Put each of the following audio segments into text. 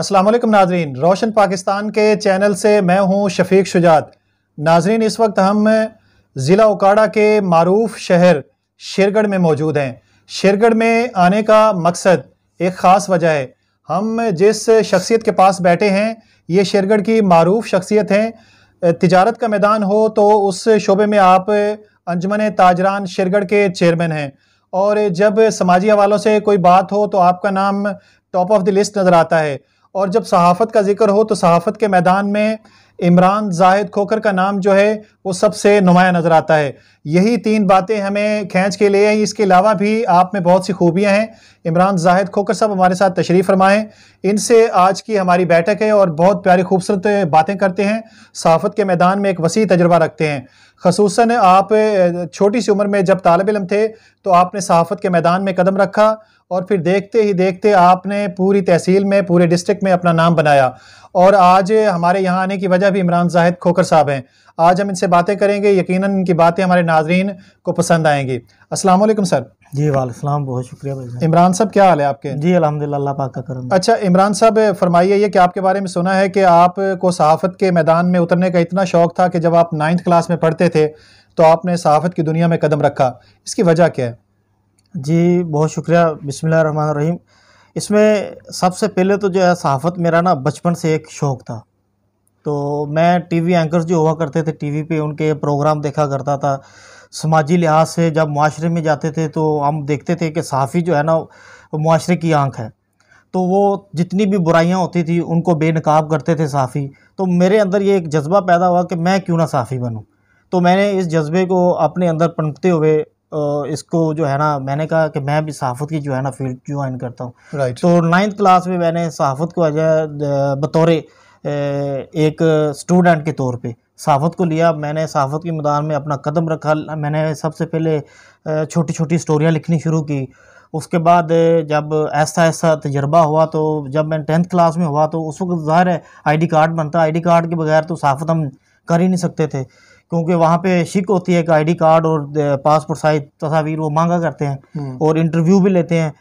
असलम नाजरीन रोशन पाकिस्तान के चैनल से मैं हूं शफीक शुजात नाजरीन इस वक्त हम ज़िला उकाड़ा के मरूफ शहर शेरगढ़ में मौजूद हैं शेरगढ़ में आने का मकसद एक ख़ास वजह है हम जिस शख्सियत के पास बैठे हैं ये शेरगढ़ की मरूफ शख्सियत हैं तजारत का मैदान हो तो उस शोबे में आप अंजमन ताजरान शेरगढ़ के चेयरमैन हैं और जब समाजी हवालों से कोई बात हो तो आपका नाम टॉप ऑफ द लिस्ट नज़र आता है और जब सहाफ़त का जिक्र हो तो सहाफ़त के मैदान में इमरान जाहिद खोकर का नाम जो है वो सबसे नुमाया नज़र आता है यही तीन बातें हमें खींच के लिए हैं इसके अलावा भी आप में बहुत सी खूबियां हैं इमरान जाहिद खोकर सब हमारे साथ तशरीफ़ फरमाएं इनसे आज की हमारी बैठक है और बहुत प्यारी खूबसूरत बातें करते हैं सहाफ़त के मैदान में एक वसी तजर्बा रखते हैं खसूस आप छोटी सी उम्र में जब तालब इलम थे तो आपने सहाफ़त के मैदान में कदम रखा और फिर देखते ही देखते आपने पूरी तहसील में पूरे डिस्ट्रिक्ट में अपना नाम बनाया और आज हमारे यहाँ आने की वजह भी इमरान जाहिद खोकर साहब हैं आज हम इनसे बातें करेंगे यकीन इनकी बातें हमारे नाजरन को पसंद आएंगी असलम सर जी वालेकाम बहुत शुक्रिया भाई इमरान साहब क्या हाल है आपके जी अलहमदिल्ला पाक का करम अच्छा इमरान साहब फरमाइए ये कि आपके बारे में सुना है कि आपको सहाफ़त के मैदान में उतरने का इतना शौक़ था कि जब आप नाइन्थ क्लास में पढ़ते थे तो आपने सहाफ़त की दुनिया में कदम रखा इसकी वजह क्या है जी बहुत शुक्रिया बिसमिल्ल रहीम इसमें सबसे पहले तो जो है सहाफ़त मेरा ना बचपन से एक शौक़ था तो मैं टीवी एंकर्स जो हुआ करते थे टीवी पे उनके प्रोग्राम देखा करता था समाजी लिहाज से जब माशरे में जाते थे तो हम देखते थे कि सहाफ़ी जो है ना माशरे की आंख है तो वो जितनी भी बुराइयाँ होती थी उनको बेनकाब करते थे सहाफ़ी तो मेरे अंदर ये एक जज्बा पैदा हुआ कि मैं क्यों ना सहाफ़ी बनूँ तो मैंने इस जज्बे को अपने अंदर पनपते हुए इसको जो है ना मैंने कहा कि मैं भी सहाफ़त की जो है ना फील्ड ज्वाइन करता हूँ right. तो नाइन्थ क्लास में मैंने सहाफ़त को अजय बतौर एक स्टूडेंट के तौर पे सहाफ़त को लिया मैंने सहाफ़त के मैदान में अपना कदम रखा मैंने सबसे पहले छोटी छोटी स्टोरियाँ लिखनी शुरू की उसके बाद जब ऐसा ऐसा तजर्बा हुआ तो जब मैं टेंथ क्लास में हुआ तो उस वक्त ज़ाहिर है आईडी कार्ड बनता आईडी कार्ड के बगैर तो सहाफ़त हम कर ही नहीं सकते थे क्योंकि वहाँ पे शिक होती है कि आईडी कार्ड और पासपोर्ट साइज तस्वीर वो मांगा करते हैं हम्म। और इंटरव्यू भी लेते हैं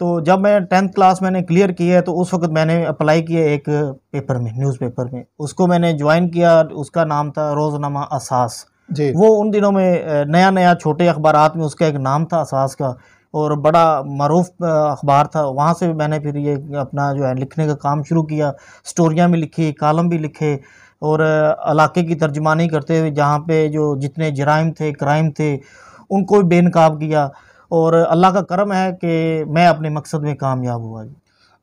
तो जब मैं टेंथ क्लास मैंने क्लियर की है तो उस वक्त मैंने अप्लाई किया एक पेपर में न्यूज़पेपर में उसको मैंने ज्वाइन किया उसका नाम था रोज़नामा असास जी वो उन दिनों में नया नया छोटे अखबार में उसका एक नाम था असास का और बड़ा मरूफ अखबार था वहाँ से मैंने फिर ये अपना जो है लिखने का काम शुरू किया स्टोरियाँ भी लिखी कॉलम भी लिखे और इलाके की तर्जमानी करते हुए जहाँ पे जो जितने जराइम थे क्राइम थे उनको बेनकाब किया और अल्लाह का करम है कि मैं अपने मकसद में कामयाब हुआ जी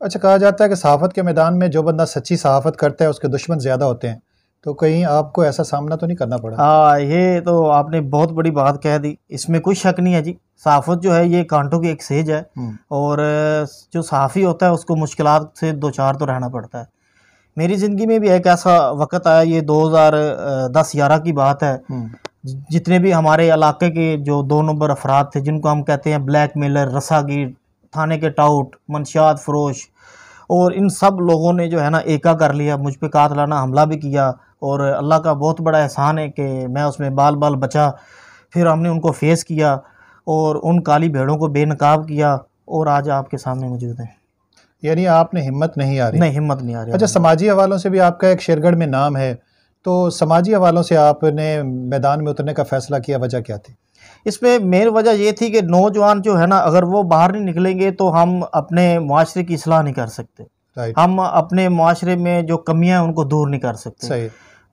अच्छा कहा जाता है कि सहाफ़त के मैदान में जो बंदा सच्ची सहाफ़त करता है उसके दुश्मन ज़्यादा होते हैं तो कहीं आपको ऐसा सामना तो नहीं करना पड़ा हाँ ये तो आपने बहुत बड़ी बात कह दी इसमें कोई शक नहीं है जी सहाफ़त जो है ये कांटों की एक सेज है हम्म। और जो सहाफ़ी होता है उसको मुश्किल से दो चार तो रहना पड़ता है मेरी ज़िंदगी में भी एक ऐसा वक्त आया ये 2010-11 की बात है हम्म। जितने भी हमारे इलाके के जो दो नंबर अफराद थे जिनको हम कहते हैं ब्लैक मेलर रसागीर थाने के टाउट मनशात फरोश और इन सब लोगों ने जो है ना एका कर लिया मुझ पर कातलाना हमला भी किया और अल्लाह का बहुत बड़ा एहसान है कि मैं उसमें बाल बाल बचा फिर हमने उनको फेस किया और उन काली भेड़ों को बेनकाब किया और आज आपके सामने मौजूद हैं यानी आपने हिम्मत नहीं आ रही नहीं हिम्मत नहीं आ रही अच्छा समाजी हवालों से भी आपका एक शेरगढ़ में नाम है तो समाजी हवालों से आपने मैदान में उतरने का फ़ैसला किया वजह क्या थी इसमें मेन वजह ये थी कि नौजवान जो है ना अगर वो बाहर नहीं निकलेंगे तो हम अपने माशरे की असलाह नहीं कर सकते हम अपने माशरे में जो कमियाँ हैं उनको दूर नहीं कर सकते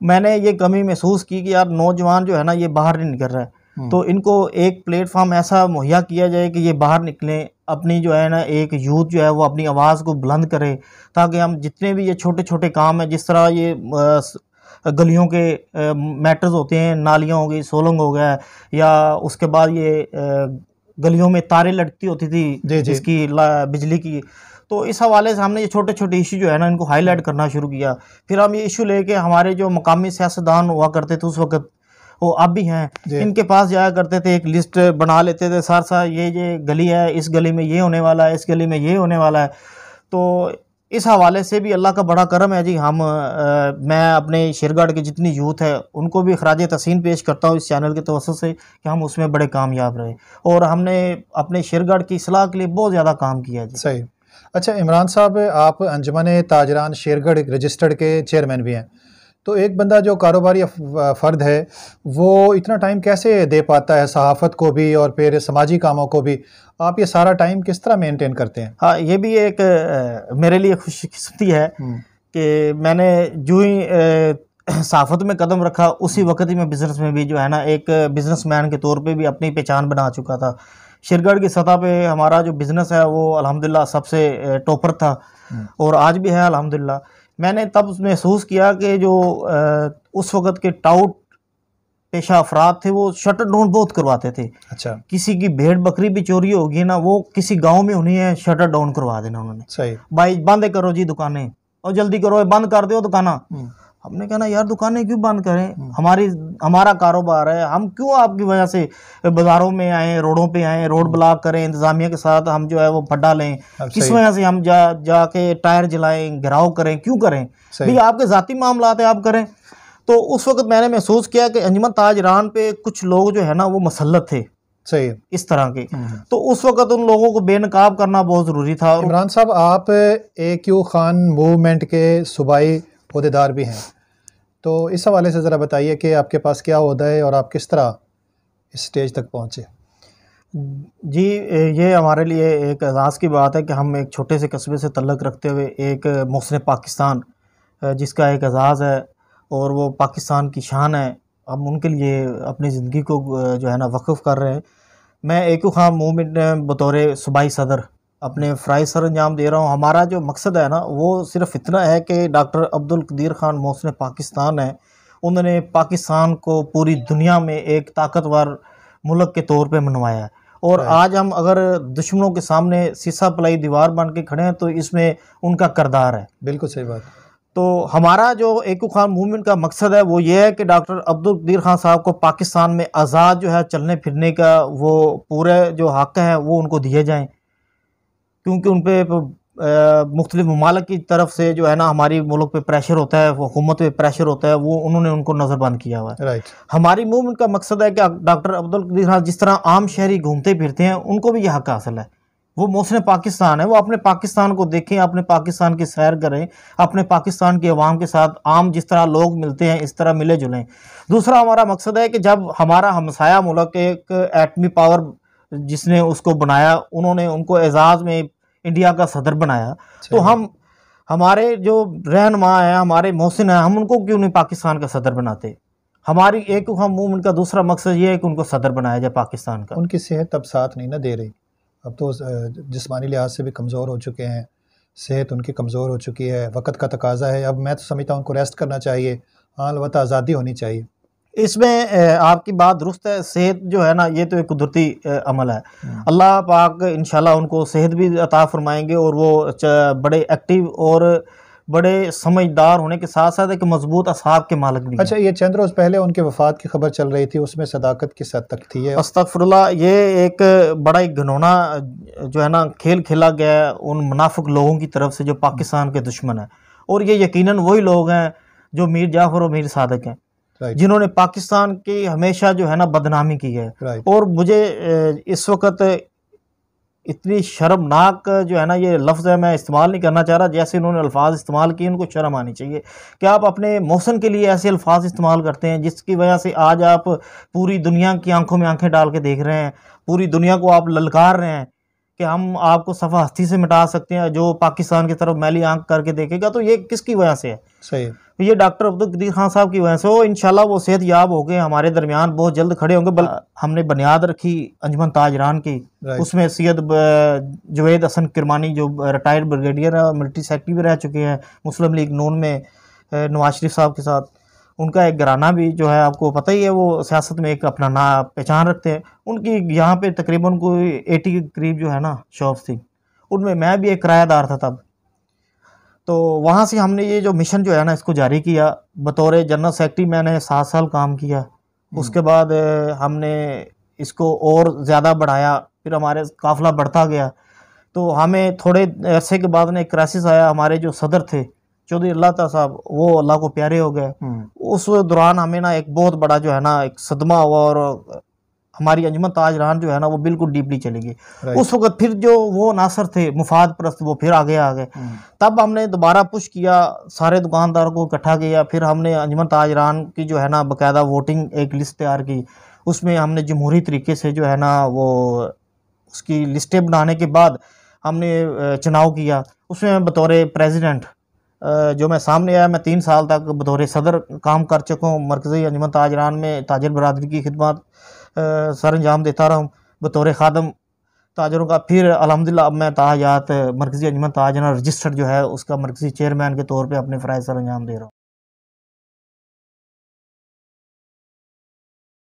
मैंने ये कमी महसूस की कि यार नौजवान जो है ना ये बाहर नहीं निकल रहा है हम्म। तो इनको एक प्लेटफॉर्म ऐसा मुहैया किया जाए कि ये बाहर निकलें अपनी जो है ना एक यूथ जो है वो अपनी आवाज़ को बुलंद करे ताकि हम जितने भी ये छोटे छोटे काम हैं जिस तरह ये गलियों के मैटर्स होते हैं नालियाँ हो गई सोलंग हो गया या उसके बाद ये गलियों में तारे लटकती होती थी जी जी। जिसकी बिजली की तो इस हवाले से हमने ये छोटे छोटे इशू जो है ना इनको हाईलाइट करना शुरू किया फिर हम ये इशू लेके हमारे जो मकामी सियासतदान हुआ करते थे उस वक्त वो अब भी हैं इनके पास जाया करते थे एक लिस्ट बना लेते थे सा ये ये गली है इस गली में ये होने वाला है इस गली में ये होने वाला है तो इस हवाले से भी अल्लाह का बड़ा करम है जी हम आ, मैं अपने शेरगढ़ के जितनी यूथ है उनको भी खराज तहसीन पेश करता हूँ इस चैनल के तवसत से कि हम उसमें बड़े कामयाब रहे और हमने अपने शेरगढ़ की सलाह के लिए बहुत ज़्यादा काम किया जी सही अच्छा इमरान साहब आप अंजमन ताजरान शेरगढ़ रजिस्टर्ड के चेयरमैन भी हैं तो एक बंदा जो कारोबारी फ़र्द है वो इतना टाइम कैसे दे पाता है सहाफ़त को भी और फिर समाजी कामों को भी आप ये सारा टाइम किस तरह मेंटेन करते हैं हाँ ये भी एक मेरे लिए खुशकस्मती है हम्म। कि मैंने जो ही सहाफ़त में कदम रखा उसी हम्म। वक्त ही मैं बिज़नेस में भी जो है ना एक मैन के तौर पर भी अपनी पहचान बना चुका था शिरगढ़ की सतह पे हमारा जो बिज़नेस है वो अलहमदिल्ला सबसे टॉपर था हम्म। और आज भी है अलहमदिल्ला मैंने तब महसूस किया कि जो उस वक़्त के टाउट पेशा अफराद थे वो शटर डाउन बहुत करवाते थे अच्छा किसी की भेड़ बकरी भी चोरी होगी ना वो किसी गांव में होनी है शटर डाउन करवा देना उन्होंने सही भाई बंद करो जी दुकानें और जल्दी करो बंद कर दो दुकाना हम्म। हमने कहा ना यार दुकानें क्यों बंद करें हमारी हमारा कारोबार है हम क्यों आपकी वजह से बाजारों में आए रोडों पे आए रोड हम्म। ब्लॉक करें इंतजामिया के साथ हम जो है वो फड्डा लें किस वजह से हम जा जाके टायर जलाएं घिराव करें क्यों करें भाई आपके ज़ाती मामला है आप करें तो उस वक्त मैंने महसूस किया कि अंजमन ताजरान पे कुछ लोग जो है ना वो मसलत थे सही इस तरह के हम्म, हम्म। तो उस वक्त उन लोगों को बेनकाब करना बहुत ज़रूरी था इमरान साहब आप ए क्यू खान मूवमेंट के सूबाई अहदेदार भी हैं तो इस हवाले से ज़रा बताइए कि आपके पास क्या होता है और आप किस तरह इस स्टेज तक पहुँचे जी ये हमारे लिए एक एजाज़ की बात है कि हम एक छोटे से कस्बे से तल्लक रखते हुए एक मौसम पाकिस्तान जिसका एक एजाज़ है और वो पाकिस्तान की शान है हम उनके लिए अपनी ज़िंदगी को जो है ना वक़ कर रहे हैं मैं एक खां मूवमेंट बतौर सूबाई सदर अपने फ्राई सर अंजाम दे रहा हूँ हमारा जो मकसद है ना वो सिर्फ इतना है कि डॉक्टर अब्दुल कदीर ख़ान मोहसिन पाकिस्तान है उन्होंने पाकिस्तान को पूरी दुनिया में एक ताकतवर मुल्क के तौर पे मनवाया है और आज हम अगर दुश्मनों के सामने सीसा पलाई दीवार बन के खड़े हैं तो इसमें उनका करदार है बिल्कुल सही बात तो हमारा जो एकू खान मूवमेंट का मकसद है वो ये है कि डॉक्टर अब्दुल कदीर खान साहब को पाकिस्तान में आज़ाद जो है चलने फिरने का वो पूरे जो हक हैं वो उनको दिए जाएँ क्योंकि उन पर मुख्तलिफ ममालक की तरफ से जो है ना हमारी मुल्क पे प्रेशर होता है हुकूमत पे प्रेशर होता है वो उन्होंने उनको नज़रबंद किया हुआ है right. हमारी मूवमेंट का मकसद है कि डॉक्टर अब्दुल कदीर जिस तरह आम शहरी घूमते फिरते हैं उनको भी यह हक हासिल है वो मौसम पाकिस्तान है वो अपने पाकिस्तान को देखें अपने पाकिस्तान की सैर करें अपने पाकिस्तान की आवाम के साथ आम जिस तरह लोग मिलते हैं इस तरह मिले जुलें दूसरा हमारा मकसद है कि जब हमारा हमसाया मुल्क एक एटमी पावर जिसने उसको बनाया उन्होंने उनको एजाज़ में इंडिया का सदर बनाया तो हम हमारे जो रहनमा है हमारे मोहसिन है हम उनको क्यों नहीं पाकिस्तान का सदर बनाते हमारी एक हम मूवमेंट का दूसरा मकसद ये है कि उनको सदर बनाया जाए पाकिस्तान का उनकी सेहत अब साथ नहीं ना दे रही अब तो जिसमानी लिहाज से भी कमज़ोर हो चुके हैं सेहत उनकी कमज़ोर हो चुकी है वक़्त का तकाजा है अब मैं तो समझता हूँ उनको रेस्ट करना चाहिए हाँ अलबत् आज़ादी होनी चाहिए इसमें आपकी बात दुरुस्त है सेहत जो है ना ये तो एक कुदरती अमल है हम्म। अल्लाह पाक इन उनको सेहत भी अता फरमाएंगे और वो बड़े एक्टिव और बड़े समझदार होने के साथ साथ एक मजबूत असाब के मालक भी अच्छा ये चंद रोज़ पहले उनके वफात की खबर चल रही थी उसमें सदाकत की सद तक थी है अस्तफरला ये एक बड़ा ही घनौना जो है ना खेल खेला गया है उन मुनाफिक लोगों की तरफ से जो पाकिस्तान के दुश्मन हैं और ये यकीनन वही लोग हैं जो मीर जाफर और मीर सादक हैं right. जिन्होंने पाकिस्तान की हमेशा जो है ना बदनामी की है right. और मुझे इस वक्त इतनी शर्मनाक जो है ना ये लफ्ज़ है मैं इस्तेमाल नहीं करना चाह रहा जैसे इन्होंने अल्फाज इस्तेमाल किए उनको शर्म आनी चाहिए कि आप अपने मौसम के लिए ऐसे अल्फाज इस्तेमाल करते हैं जिसकी वजह से आज आप पूरी दुनिया की आंखों में आंखें डाल के देख रहे हैं पूरी दुनिया को आप ललकार रहे हैं कि हम आपको सफ़ा हस्ती से मिटा सकते हैं जो पाकिस्तान की तरफ मैली आंख करके देखेगा तो ये किसकी वजह से है सही ये डॉक्टर अब्दुल खान साहब की वजह से वो इनशाला वो सेहत याब हो गए हमारे दरमियान बहुत जल्द खड़े होंगे बल हाँ। हमने बुनियाद रखी अंजमन ताजरान की उसमें सैयद जवेद हसन किरमानी जो रिटायर्ड ब्रिगेडियर है मिलिट्री सेक्रेटरी भी रह चुके हैं मुस्लिम लीग नून में नवाज शरीफ साहब के साथ उनका एक घराना भी जो है आपको पता ही है वो सियासत में एक अपना ना पहचान रखते हैं उनकी यहाँ पे तकरीबन कोई एटी के करीब जो है ना शॉप थी उनमें मैं भी एक किरायादार था तब तो वहाँ से हमने ये जो मिशन जो है ना इसको जारी किया बतौर जनरल सेक्रेटरी मैंने सात साल काम किया हम्म। उसके बाद हमने इसको और ज़्यादा बढ़ाया फिर हमारे काफिला बढ़ता गया तो हमें थोड़े अरसे के बाद में एक क्राइसिस आया हमारे जो सदर थे चौधरी अल्लाह तला साहब वो अल्लाह को प्यारे हो गए हम्म। उस दौरान हमें ना एक बहुत बड़ा जो है ना एक सदमा हुआ और हमारी अंजमन ताज रान जो है ना वो बिल्कुल डीपली चली गई उस वक्त फिर जो वो नासर थे मुफाद प्रस्त वो फिर आगे आ गए हम्म। तब हमने दोबारा पुश किया सारे दुकानदारों को इकट्ठा किया फिर हमने अंजमन ताजरान की जो है ना बाकायदा वोटिंग एक लिस्ट तैयार की उसमें हमने जमहूरी तरीके से जो है ना वो उसकी लिस्टें बनाने के बाद हमने चुनाव किया उसमें बतौर प्रेजिडेंट जो मैं सामने आया मैं तीन साल तक बतौर सदर काम कर चुका हूँ मरकज़ी अंजमन ताजरान में ताजर बरदरी की खिदमत सर अंजाम देता रहा हूँ बतौर खादम ताजरों तो का फिर अलहमदिल्ला अब मैं ताजात तो मरकज़ी अंजमन ताजना रजिस्टर्ड जो है उसका मरकज़ी चेयरमैन के तौर पर अपने फ़रज़ सर अंजाम दे रहा हूँ